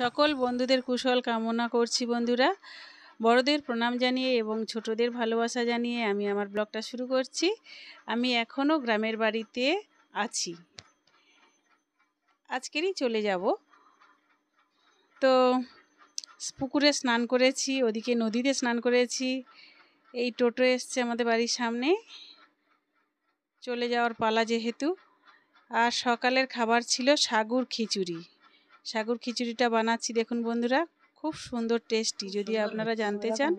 সকল বন্ধুদের কুশল কামনা করছি বন্ধুরা বড়দের প্রণাম জানিয়ে এবং ছোটদের ভালোবাসা জানিয়ে আমি আমার ব্লগটা শুরু করছি আমি এখনও গ্রামের বাড়িতে আছি আজকেরই চলে যাব তো পুকুরে স্নান করেছি ওদিকে নদীতে স্নান করেছি এই টোটো এসছে আমাদের বাড়ির সামনে চলে যাওয়ার পালা যেহেতু আর সকালের খাবার ছিল সাগুর খিচুড়ি সাগর খিচুড়িটা বানাচ্ছি দেখুন বন্ধুরা খুব সুন্দর টেস্টি যদি আপনারা জানতে চান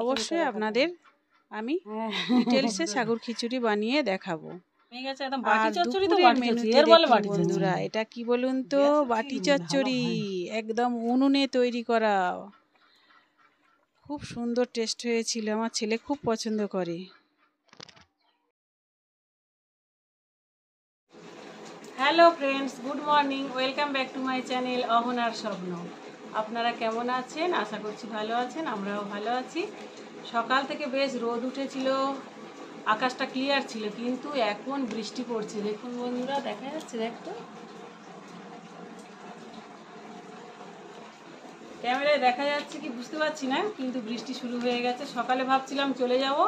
অবশ্যই আপনাদের আমি ডিটেলসে হ্যাঁ। সাগর খিচুড়ি বানিয়ে দেখাবো বন্ধুরা এটা কি বলুন তো বাটি চচ্চড়ি একদম উনুনে তৈরি করা খুব সুন্দর টেস্ট হয়েছিল আমার ছেলে খুব পছন্দ করে hello friends good morning welcome back to my channel অহনার স্বপ্ন আপনারা কেমন আছেন আশা করছি ভালো আছেন আমরাও ভালো আছি সকাল থেকে বেশ রোদ উঠেছিল আকাশটা ক্লিয়ার ছিল কিন্তু এখন বৃষ্টি পড়ছে দেখুন বন্ধুরা দেখা যাচ্ছে দেখতো ক্যামেরায় দেখা যাচ্ছে কি বুঝতে পারছি না কিন্তু বৃষ্টি শুরু হয়ে গেছে সকালে ভাবছিলাম চলে যাব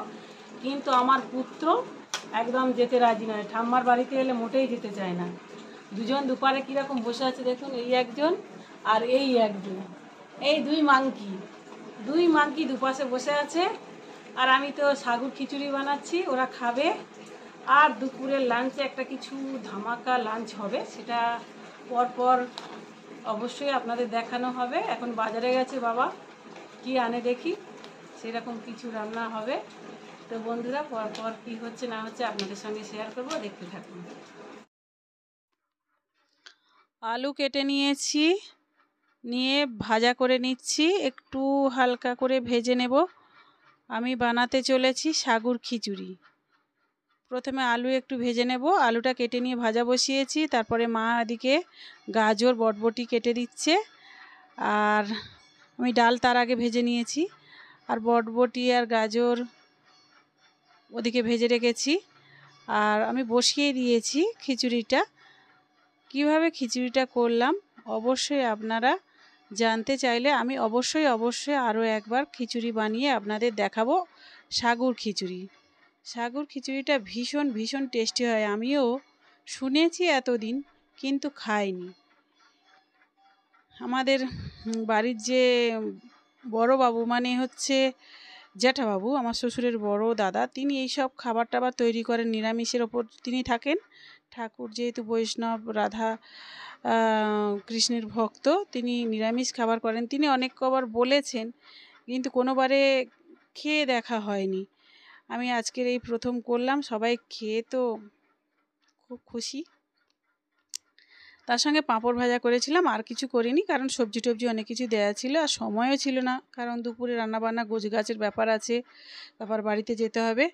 কিন্তু আমার পুত্র একদম যেতে রাজি নয় ঠাম্মার বাড়িতে এলে মোটেই যেতে চায় না দুজন দুপারে কীরকম বসে আছে দেখুন এই একজন আর এই একজন এই দুই মাংকি দুই মাংকি দুপাশে বসে আছে আর আমি তো সাগুর খিচুড়ি বানাচ্ছি ওরা খাবে আর দুপুরের লাঞ্চে একটা কিছু ধামাকা লাঞ্চ হবে সেটা পরপর অবশ্যই আপনাদের দেখানো হবে এখন বাজারে গেছে বাবা কি আনে দেখি সেরকম কিছু রান্না হবে তো বন্ধুরা পরপর কী হচ্ছে না হচ্ছে আপনাদের সঙ্গে শেয়ার করব দেখতে থাকুন আলু কেটে নিয়েছি নিয়ে ভাজা করে নিচ্ছি একটু হালকা করে ভেজে নেব আমি বানাতে চলেছি সাগুর খিচুড়ি প্রথমে আলু একটু ভেজে নেব আলুটা কেটে নিয়ে ভাজা বসিয়েছি তারপরে মা এদিকে গাজর বটবটি কেটে দিচ্ছে আর আমি ডাল তার আগে ভেজে নিয়েছি আর বটবটি আর গাজর ওদিকে ভেজে রেখেছি আর আমি বসিয়ে দিয়েছি খিচুড়িটা কিভাবে খিচুড়িটা করলাম অবশ্যই আপনারা জানতে চাইলে আমি অবশ্যই অবশ্যই আরও একবার খিচুড়ি বানিয়ে আপনাদের দেখাবো সাগর খিচুড়ি সাগর খিচুড়িটা ভীষণ ভীষণ টেস্টি হয় আমিও শুনেছি এতদিন কিন্তু খাইনি আমাদের বাড়ির যে বড় বাবু মানে হচ্ছে জ্যাঠাবাবু আমার শ্বশুরের বড় দাদা তিনি এইসব খাবার টাবার তৈরি করেন নিরামিষের ওপর তিনি থাকেন ঠাকুর যেহেতু বৈষ্ণব রাধা কৃষ্ণের ভক্ত তিনি নিরামিষ খাবার করেন তিনি অনেক কবার বলেছেন কিন্তু কোনোবারে খেয়ে দেখা হয়নি আমি আজকের এই প্রথম করলাম সবাই খেয়ে তো খুব খুশি তার সঙ্গে পাঁপড় ভাজা করেছিলাম আর কিছু করিনি কারণ সবজি টবজি অনেক কিছু দেওয়া ছিল আর সময়ও ছিল না কারণ দুপুরে রান্নাবান্না গোছ গাছের ব্যাপার আছে তারপর বাড়িতে যেতে হবে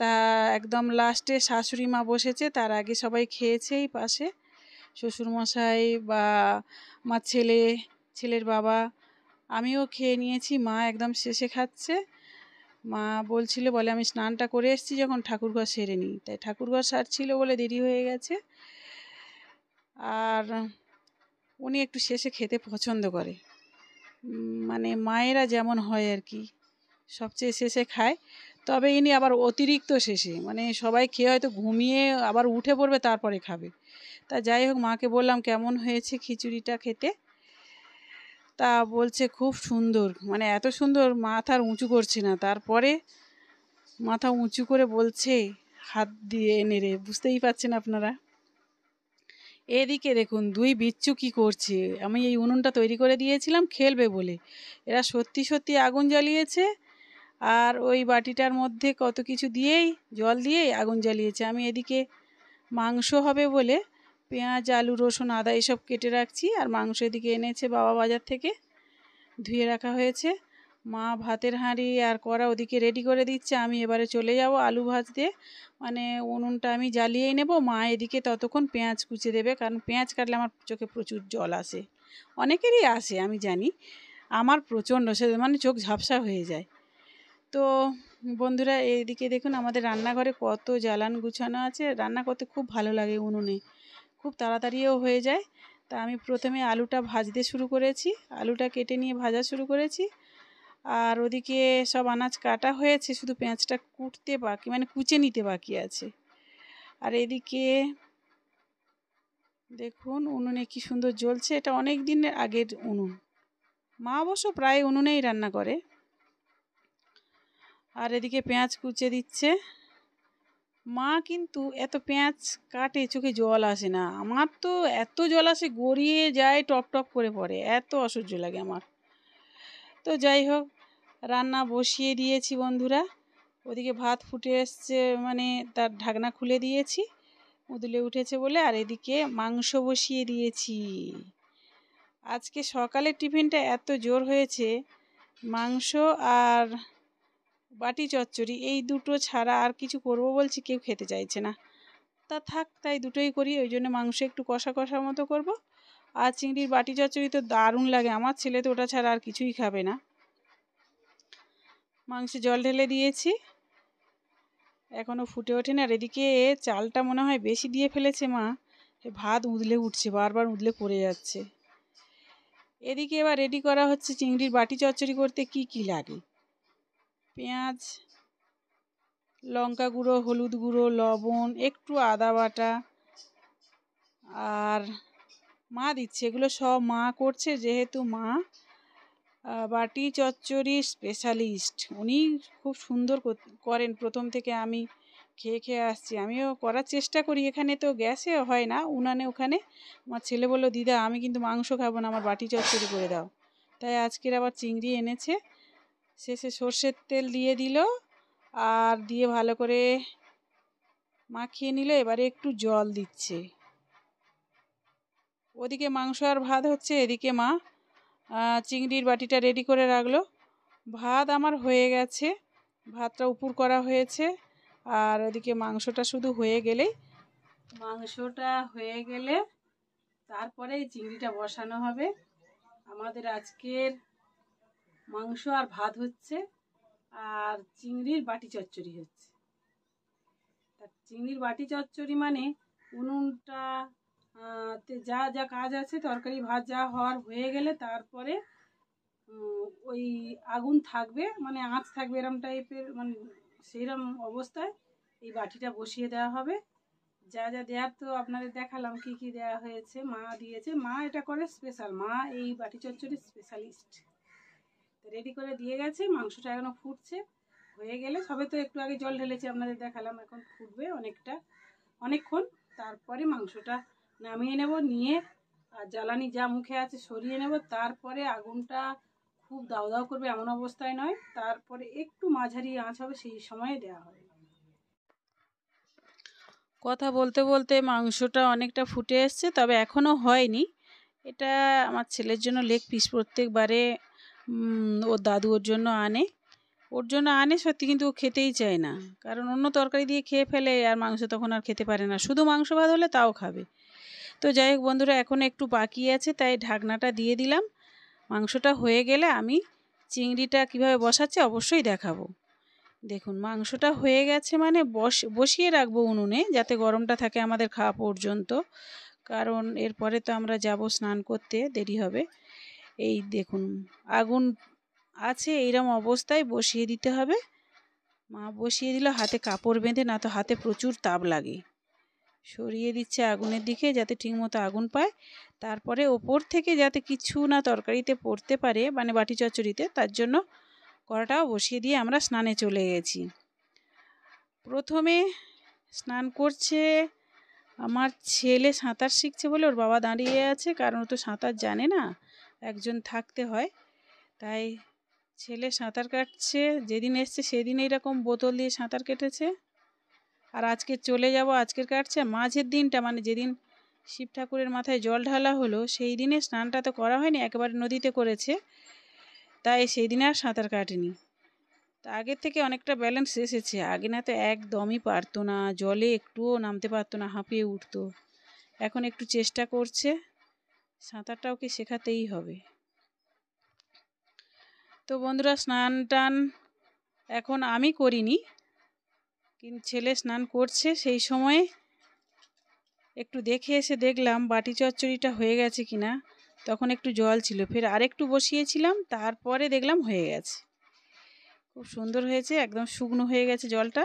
তা একদম লাস্টে শাশুড়ি মা বসেছে তার আগে সবাই খেয়েছে এই পাশে শ্বশুরমশাই বা মা ছেলে ছেলের বাবা আমিও খেয়ে নিয়েছি মা একদম শেষে খাচ্ছে মা বলছিল বলে আমি স্নানটা করে এসেছি যখন ঠাকুরঘর সেরে নিই তাই ঠাকুরঘর সারছিল বলে দেরি হয়ে গেছে আর উনি একটু শেষে খেতে পছন্দ করে মানে মায়েরা যেমন হয় আর কি সবচেয়ে শেষে খায় তবে ইনি আবার অতিরিক্ত শেষে মানে সবাই খেয়ে হয়তো ঘুমিয়ে আবার উঠে পড়বে তারপরে খাবে তা যাই হোক মাকে বললাম কেমন হয়েছে খিচুড়িটা খেতে তা বলছে খুব সুন্দর মানে এত সুন্দর মাথার উঁচু করছে না তারপরে মাথা উঁচু করে বলছে হাত দিয়ে নেড়ে বুঝতেই পারছেন আপনারা এদিকে দেখুন দুই বিচ্ছু কি করছে আমি এই উনুনটা তৈরি করে দিয়েছিলাম খেলবে বলে এরা সত্যি সত্যি আগুন জ্বালিয়েছে আর ওই বাটিটার মধ্যে কত কিছু দিয়েই জল দিয়েই আগুন জ্বালিয়েছে আমি এদিকে মাংস হবে বলে পেঁয়াজ আলু রসুন আদা এসব কেটে রাখছি আর মাংস এদিকে এনেছে বাবা বাজার থেকে ধুয়ে রাখা হয়েছে মা ভাতের হাঁড়ি আর কড়া ওদিকে রেডি করে দিচ্ছে আমি এবারে চলে যাব আলু ভাজতে মানে উনুনটা আমি জ্বালিয়েই নেব মা এদিকে ততক্ষণ পেঁয়াজ কুচে দেবে কারণ পেঁয়াজ কাটলে আমার চোখে প্রচুর জল আসে অনেকেরই আসে আমি জানি আমার প্রচণ্ড সে মানে চোখ ঝাপসা হয়ে যায় তো বন্ধুরা এইদিকে দেখুন আমাদের রান্নাঘরে কত জ্বালান গুছানো আছে রান্না করতে খুব ভালো লাগে উনুনে খুব তাড়াতাড়িও হয়ে যায় তা আমি প্রথমে আলুটা ভাজতে শুরু করেছি আলুটা কেটে নিয়ে ভাজা শুরু করেছি আর ওদিকে সব আনাজ কাটা হয়েছে শুধু পেঁয়াজটা কুটতে বাকি মানে কুচে নিতে বাকি আছে আর এদিকে দেখুন উনুনে কি সুন্দর জ্বলছে এটা অনেক দিনের আগের উনুন মা অবশ্য প্রায় উনুনেই রান্না করে আর এদিকে পেঁয়াজ কুচে দিচ্ছে মা কিন্তু এত পেঁয়াজ কাটে চোখে জল আসে না আমার তো এত জল আসে গড়িয়ে যায় টপ টপ করে পড়ে এত অসহ্য লাগে আমার তো যাই হোক রান্না বসিয়ে দিয়েছি বন্ধুরা ওদিকে ভাত ফুটে এসছে মানে তার ঢাকনা খুলে দিয়েছি উদলে উঠেছে বলে আর এদিকে মাংস বসিয়ে দিয়েছি আজকে সকালে টিফিনটা এত জোর হয়েছে মাংস আর বাটি চচ্চড়ি এই দুটো ছাড়া আর কিছু করব বলছি কেউ খেতে চাইছে না তা থাক তাই দুটোই করি ওই জন্য মাংস একটু কষা কষার মতো করব আর চিংড়ির বাটি চচ্চড়ি তো দারুণ লাগে আমার ছেলে তো ওটা ছাড়া আর কিছুই খাবে না মাংসে জল ঢেলে দিয়েছি এখনও ফুটে ওঠে না এদিকে চালটা মনে হয় বেশি দিয়ে ফেলেছে মা ভাত উদলে উঠছে বারবার উদলে পড়ে যাচ্ছে এদিকে এবার রেডি করা হচ্ছে চিংড়ির বাটি চচ্চড়ি করতে কি কি লাগে পেঁয়াজ লঙ্কা গুঁড়ো হলুদ গুঁড়ো লবণ একটু আদা বাটা আর মা দিচ্ছে এগুলো সব মা করছে যেহেতু মা বাটি চচ্চড়ির স্পেশালিস্ট উনি খুব সুন্দর করেন প্রথম থেকে আমি খেয়ে খেয়ে আসছি আমিও করার চেষ্টা করি এখানে তো গ্যাসে হয় না উনানে ওখানে আমার ছেলে বললো দিদা আমি কিন্তু মাংস খাবো না আমার বাটি চচ্চড়ি করে দাও তাই আজকের আবার চিংড়ি এনেছে শেষে সর্ষের তেল দিয়ে দিল আর দিয়ে ভালো করে মাখিয়ে নিল এবারে একটু জল দিচ্ছে ওদিকে মাংস আর ভাত হচ্ছে এদিকে মা চিংড়ির বাটিটা রেডি করে রাখলো ভাত আমার হয়ে গেছে ভাতটা উপর করা হয়েছে আর ওদিকে মাংসটা শুধু হয়ে গেলেই মাংসটা হয়ে গেলে তারপরে চিংড়িটা বসানো হবে আমাদের আজকের মাংস আর ভাত হচ্ছে আর চিংড়ির বাটি চচ্চড়ি হচ্ছে চিংড়ির বাটি চচ্চড়ি মানে উনুনটা যা যা কাজ আছে তরকারি ভাত যা হওয়ার হয়ে গেলে তারপরে ওই আগুন থাকবে মানে আঁচ থাকবে এরম টাইপের মানে সেইরম অবস্থায় এই বাটিটা বসিয়ে দেওয়া হবে যা যা দেওয়ার তো আপনাদের দেখালাম কি কি দেওয়া হয়েছে মা দিয়েছে মা এটা করে স্পেশাল মা এই বাটি চচ্চড়ির স্পেশালিস্ট রেডি করে দিয়ে গেছে মাংসটা এখনও ফুটছে হয়ে গেলে সবে তো একটু আগে জল ঢেলেছি আপনাদের দেখালাম এখন ফুটবে অনেকটা অনেকক্ষণ তারপরে মাংসটা নামিয়ে নেব নিয়ে আর জ্বালানি যা মুখে আছে সরিয়ে নেব তারপরে আগুনটা খুব দাও দাও করবে এমন অবস্থায় নয় তারপরে একটু মাঝারি আঁচ হবে সেই সময়ে দেওয়া হবে কথা বলতে বলতে মাংসটা অনেকটা ফুটে এসছে তবে এখনও হয়নি এটা আমার ছেলের জন্য লেগ পিস প্রত্যেকবারে ওর দাদু ওর জন্য আনে ওর জন্য আনে সত্যি কিন্তু ও খেতেই চায় না কারণ অন্য তরকারি দিয়ে খেয়ে ফেলে আর মাংস তখন আর খেতে পারে না শুধু মাংস ভাত হলে তাও খাবে তো যাই হোক বন্ধুরা এখন একটু বাকি আছে তাই ঢাকনাটা দিয়ে দিলাম মাংসটা হয়ে গেলে আমি চিংড়িটা কিভাবে বসাচ্ছি অবশ্যই দেখাবো দেখুন মাংসটা হয়ে গেছে মানে বস বসিয়ে রাখবো উনুনে যাতে গরমটা থাকে আমাদের খাওয়া পর্যন্ত কারণ এরপরে তো আমরা যাব স্নান করতে দেরি হবে এই দেখুন আগুন আছে এইরকম অবস্থায় বসিয়ে দিতে হবে মা বসিয়ে দিল হাতে কাপড় বেঁধে না তো হাতে প্রচুর তাপ লাগে সরিয়ে দিচ্ছে আগুনের দিকে যাতে ঠিকমতো আগুন পায় তারপরে ওপর থেকে যাতে কিছু না তরকারিতে পড়তে পারে মানে বাটি চচ্চড়িতে তার জন্য কড়াটাও বসিয়ে দিয়ে আমরা স্নানে চলে গেছি প্রথমে স্নান করছে আমার ছেলে সাঁতার শিখছে বলে ওর বাবা দাঁড়িয়ে আছে কারণ ও তো সাঁতার জানে না একজন থাকতে হয় তাই ছেলে সাঁতার কাটছে যেদিন এসছে সেদিন এইরকম বোতল দিয়ে সাঁতার কেটেছে আর আজকে চলে যাব আজকের কাটছে মাঝের দিনটা মানে যেদিন শিব ঠাকুরের মাথায় জল ঢালা হলো সেই দিনে স্নানটা তো করা হয়নি একেবারে নদীতে করেছে তাই সেই দিনে আর সাঁতার কাটেনি তা আগের থেকে অনেকটা ব্যালেন্স এসেছে আগে না তো একদমই পারতো না জলে একটুও নামতে পারতো না হাঁপিয়ে উঠতো এখন একটু চেষ্টা করছে সাঁতারটাও কি শেখাতেই হবে তো বন্ধুরা স্নান টান এখন আমি করিনি কিন্তু ছেলে স্নান করছে সেই সময়ে একটু দেখে এসে দেখলাম বাটি চচ্চড়িটা হয়ে গেছে কিনা তখন একটু জল ছিল ফের আরেকটু বসিয়েছিলাম তারপরে দেখলাম হয়ে গেছে খুব সুন্দর হয়েছে একদম শুকনো হয়ে গেছে জলটা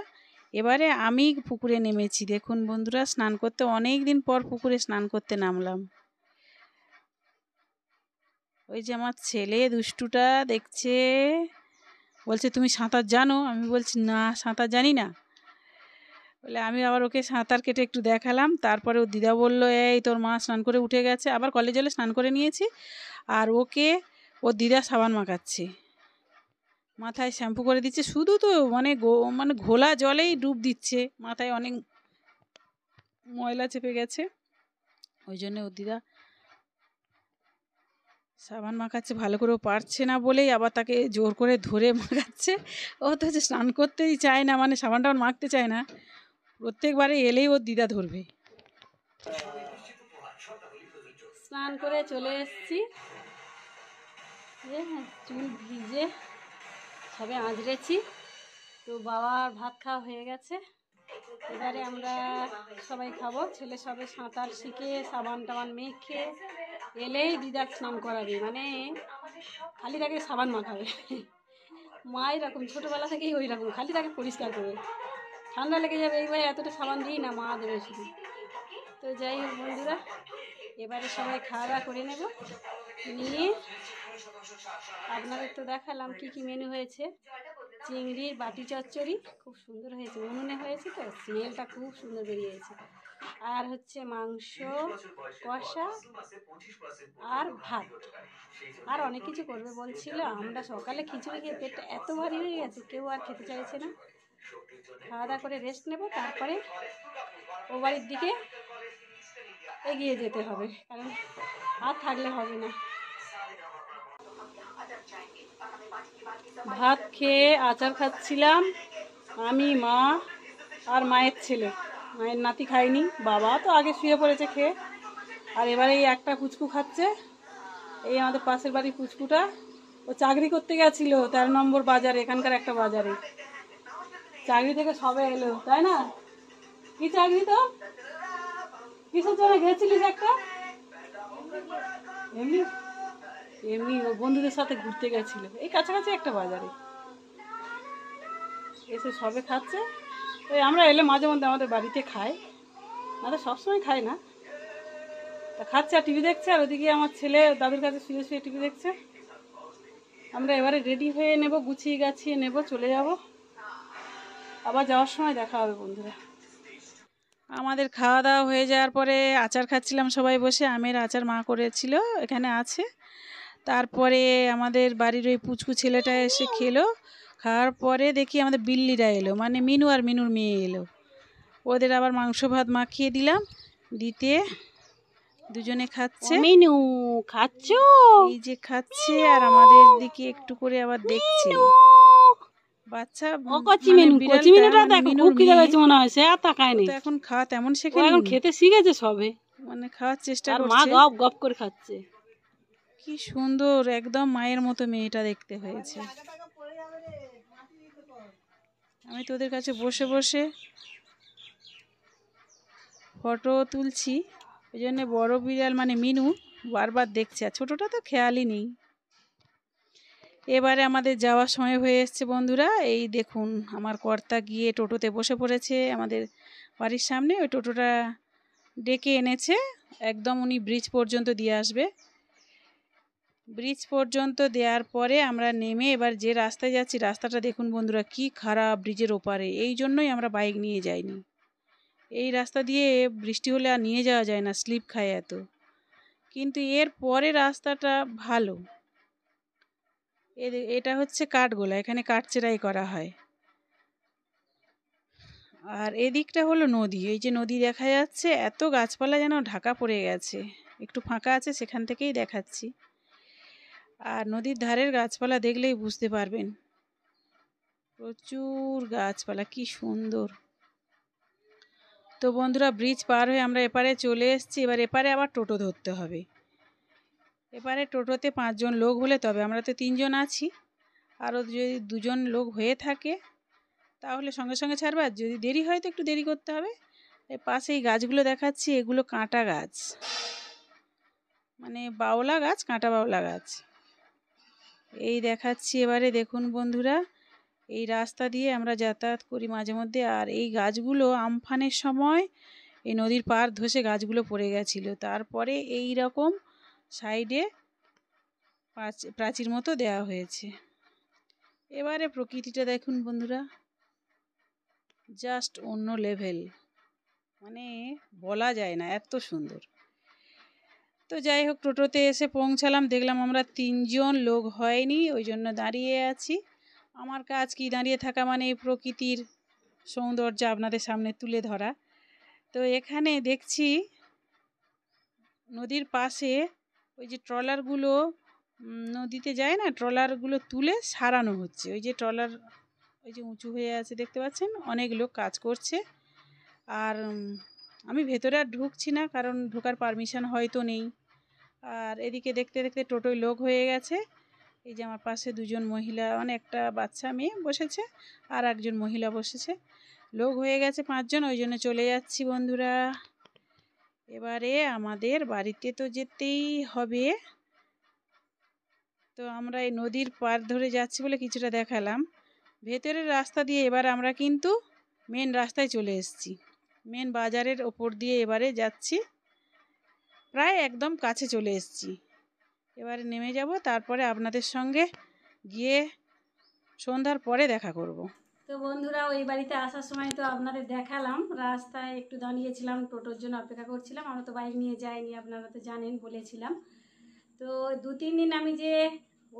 এবারে আমি পুকুরে নেমেছি দেখুন বন্ধুরা স্নান করতে অনেক দিন পর পুকুরে স্নান করতে নামলাম ওই যে আমার ছেলে দুষ্টুটা দেখছে বলছে তুমি সাঁতার জানো আমি বলছি না সাঁতার জানি না বলে আমি আবার ওকে সাঁতার কেটে একটু দেখালাম তারপরে ও দিদা বললো এই তোর মা স্নান করে উঠে গেছে আবার কলেজ জলে স্নান করে নিয়েছি আর ওকে ও দিদা সাবান মাখাচ্ছে মাথায় শ্যাম্পু করে দিচ্ছে শুধু তো মানে মানে ঘোলা জলেই ডুব দিচ্ছে মাথায় অনেক ময়লা চেপে গেছে ওই জন্য ওর দিদা সাবান মাখাচ্ছে ভালো করে পারছে না বলেই আবার তাকে জোর করে ধরে মাখাচ্ছে ও তো হচ্ছে স্নান করতেই চায় না মানে সাবান টাবান মাখতে চায় না প্রত্যেকবারে এলেই ওর দিদা ধরবে স্নান করে চলে এসছি হ্যাঁ, চুল ভিজে সবে আঁচড়েছি তো বাবার ভাত খাওয়া হয়ে গেছে এবারে আমরা সবাই খাবো ছেলে সবে সাঁতার শিখে সাবান টাবান মেখে এলেই দিদার স্নান করাবে মানে খালি তাকে সাবান মাখাবে মা এরকম ছোটোবেলা থেকেই ওই রকম খালি তাকে পরিষ্কার করবে ঠান্ডা লেগে যাবে এইবার এতটা সাবান দিই না মা দেবে শুধু তো যাই হোক বন্ধুরা এবারে সবাই খাওয়া দাওয়া করে নেব নিয়ে আপনাদের তো দেখালাম কি কি মেনু হয়েছে চিংড়ির বাটি চচ্চড়ি খুব সুন্দর হয়েছে উনুনে হয়েছে তো স্মেলটা খুব সুন্দর বেরিয়েছে আর হচ্ছে মাংস কষা আর ভাত আর অনেক কিছু করবে বলছিল আমরা সকালে খিচুড়ি খেয়ে পেটটা এত ভারী হয়ে গেছে কেউ আর খেতে চাইছে না খাওয়া দাওয়া করে রেস্ট নেব তারপরে ও বাড়ির দিকে এগিয়ে যেতে হবে কারণ আর থাকলে হবে না ভাত খেয়ে আচার খাচ্ছিলাম আমি মা আর মায়ের ছেলে মায়ের নাতি খায়নি বাবা তো আগে শুয়ে পড়েছে খেয়ে আর এবারে এই একটা পুচকু খাচ্ছে এই আমাদের পাশের বাড়ির ফুচকুটা ও চাকরি করতে গেছিলো তেরো নম্বর বাজারে এখানকার একটা বাজারে চাকরি থেকে সবে এলো তাই না কি চাকরি তো কিসের জন্য গেছিলিস একটা এমনি এমনি ও বন্ধুদের সাথে ঘুরতে গেছিল এই কাছাকাছি একটা বাজারে এসে সবে খাচ্ছে ওই আমরা এলে মাঝে মধ্যে আমাদের বাড়িতে খাই না তো সবসময় খাই না তা খাচ্ছে আর টিভি দেখছে আর ওদিকে আমার ছেলে দাদুর কাছে শুয়ে শুয়ে টিভি দেখছে আমরা এবারে রেডি হয়ে নেব গুছিয়ে গাছিয়ে নেব চলে যাবো আবার যাওয়ার সময় দেখা হবে বন্ধুরা আমাদের খাওয়া দাওয়া হয়ে যাওয়ার পরে আচার খাচ্ছিলাম সবাই বসে আমের আচার মা করেছিল এখানে আছে তারপরে আমাদের বাড়ির ওই পুচকু ছেলেটা এসে খেলো খাওয়ার পরে দেখি আমাদের বিল্লিরা এলো মানে মিনু আর মিনুর মেয়ে এলো ওদের আবার মাংস ভাত মাখিয়ে দিলাম দিতে দুজনে খাচ্ছে মিনু খাচ্ছ এই যে খাচ্ছে আর আমাদের দিকে একটু করে আবার দেখছে বাচ্চা মানে মানে মনে আর এখন খাওয়া তেমন এখন খেতে শিখেছে সবে মানে খাওয়ার চেষ্টা মা গপ গপ করে খাচ্ছে কি সুন্দর একদম মায়ের মতো মেয়েটা দেখতে হয়েছে আমি তোদের কাছে বসে বসে ফটো তুলছি ওই জন্য বড় বিড়াল মানে মিনু বারবার দেখছে আর ছোটোটা তো খেয়ালই নেই এবারে আমাদের যাওয়ার সময় হয়ে এসছে বন্ধুরা এই দেখুন আমার কর্তা গিয়ে টোটোতে বসে পড়েছে আমাদের বাড়ির সামনে ওই টোটোটা ডেকে এনেছে একদম উনি ব্রিজ পর্যন্ত দিয়ে আসবে ব্রিজ পর্যন্ত দেওয়ার পরে আমরা নেমে এবার যে রাস্তায় যাচ্ছি রাস্তাটা দেখুন বন্ধুরা কি খারাপ ব্রিজের ওপারে এই জন্যই আমরা বাইক নিয়ে যাইনি এই রাস্তা দিয়ে বৃষ্টি হলে আর নিয়ে যাওয়া যায় না স্লিপ খায় এত কিন্তু এর পরে রাস্তাটা ভালো এটা হচ্ছে কাঠগোলা এখানে কাঠচেরাই করা হয় আর এদিকটা হলো নদী এই যে নদী দেখা যাচ্ছে এত গাছপালা যেন ঢাকা পড়ে গেছে একটু ফাঁকা আছে সেখান থেকেই দেখাচ্ছি আর নদীর ধারের গাছপালা দেখলেই বুঝতে পারবেন প্রচুর গাছপালা কি সুন্দর তো বন্ধুরা ব্রিজ পার হয়ে আমরা এপারে চলে এসেছি এবার এপারে আবার টোটো ধরতে হবে এবারে টোটোতে পাঁচজন লোক হলে তবে আমরা তো তিনজন আছি আরও যদি দুজন লোক হয়ে থাকে তাহলে সঙ্গে সঙ্গে ছাড়বার যদি দেরি হয় তো একটু দেরি করতে হবে পাশে এই গাছগুলো দেখাচ্ছি এগুলো কাঁটা গাছ মানে বাউলা গাছ কাঁটা বাউলা গাছ এই দেখাচ্ছি এবারে দেখুন বন্ধুরা এই রাস্তা দিয়ে আমরা যাতায়াত করি মাঝে মধ্যে আর এই গাছগুলো আমফানের সময় এই নদীর পার ধসে গাছগুলো পড়ে গেছিলো তারপরে এই রকম সাইডে প্রাচীর মতো দেওয়া হয়েছে এবারে প্রকৃতিটা দেখুন বন্ধুরা জাস্ট অন্য লেভেল মানে বলা যায় না এত সুন্দর তো যাই হোক টোটোতে এসে পৌঁছালাম দেখলাম আমরা তিনজন লোক হয়নি ওই জন্য দাঁড়িয়ে আছি আমার কাজ কি দাঁড়িয়ে থাকা মানে এই প্রকৃতির সৌন্দর্য আপনাদের সামনে তুলে ধরা তো এখানে দেখছি নদীর পাশে ওই যে ট্রলারগুলো নদীতে যায় না ট্রলারগুলো তুলে সারানো হচ্ছে ওই যে ট্রলার ওই যে উঁচু হয়ে আছে দেখতে পাচ্ছেন অনেক লোক কাজ করছে আর আমি ভেতরে আর ঢুকছি না কারণ ঢোকার পারমিশন হয়তো নেই আর এদিকে দেখতে দেখতে টোটোয় লোক হয়ে গেছে এই যে আমার পাশে দুজন মহিলা মানে একটা বাচ্চা মেয়ে বসেছে আর একজন মহিলা বসেছে লোক হয়ে গেছে পাঁচজন ওই জন্য চলে যাচ্ছি বন্ধুরা এবারে আমাদের বাড়িতে তো যেতেই হবে তো আমরা এই নদীর পার ধরে যাচ্ছি বলে কিছুটা দেখালাম ভেতরের রাস্তা দিয়ে এবার আমরা কিন্তু মেন রাস্তায় চলে এসেছি মেন বাজারের ওপর দিয়ে এবারে যাচ্ছি প্রায় একদম কাছে চলে এসেছি এবারে নেমে যাব তারপরে আপনাদের সঙ্গে গিয়ে সন্ধ্যার পরে দেখা করব তো বন্ধুরা ওই বাড়িতে আসার সময় তো আপনাদের দেখালাম রাস্তায় একটু দাঁড়িয়েছিলাম টোটোর জন্য অপেক্ষা করছিলাম আমরা তো বাইক নিয়ে যাইনি আপনারা তো জানেন বলেছিলাম তো দু তিন দিন আমি যে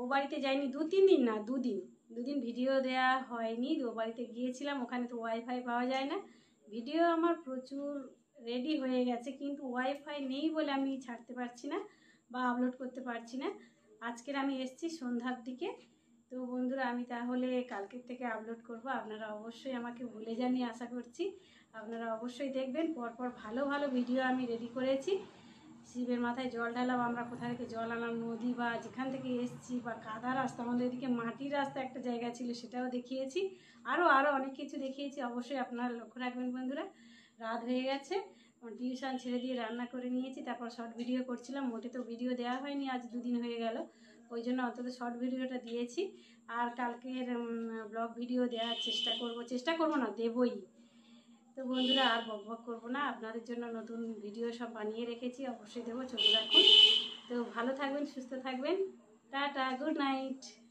ও বাড়িতে যাইনি দু তিন দিন না দুদিন দুদিন ভিডিও দেয়া হয়নি ও বাড়িতে গিয়েছিলাম ওখানে তো ওয়াইফাই পাওয়া যায় না ভিডিও আমার প্রচুর রেডি হয়ে গেছে কিন্তু ওয়াইফাই নেই বলে আমি ছাড়তে পারছি না বা আপলোড করতে পারছি না আজকের আমি এসছি সন্ধ্যার দিকে তো বন্ধুরা আমি তাহলে কালকের থেকে আপলোড করব আপনারা অবশ্যই আমাকে ভুলে জানি আশা করছি আপনারা অবশ্যই দেখবেন পরপর ভালো ভালো ভিডিও আমি রেডি করেছি শিবের মাথায় জল ঢালাম আমরা কোথা থেকে জল আনলাম নদী বা যেখান থেকে এসছি বা কাদা রাস্তা আমাদের এদিকে মাটির রাস্তা একটা জায়গা ছিল সেটাও দেখিয়েছি আরও আরও অনেক কিছু দেখিয়েছি অবশ্যই আপনারা লক্ষ্য রাখবেন বন্ধুরা রাত হয়ে গেছে টিউশন ছেড়ে দিয়ে রান্না করে নিয়েছি তারপর শর্ট ভিডিও করছিলাম মোটে তো ভিডিও দেওয়া হয়নি আজ দুদিন হয়ে গেল ওই জন্য অন্তত শর্ট ভিডিওটা দিয়েছি আর কালকের ব্লগ ভিডিও দেওয়ার চেষ্টা করব চেষ্টা করব না দেবই তো বন্ধুরা আর বক বক করবো না আপনাদের জন্য নতুন ভিডিও সব বানিয়ে রেখেছি অবশ্যই দেবো চোখ রাখুন তো ভালো থাকবেন সুস্থ থাকবেন টাটা গুড নাইট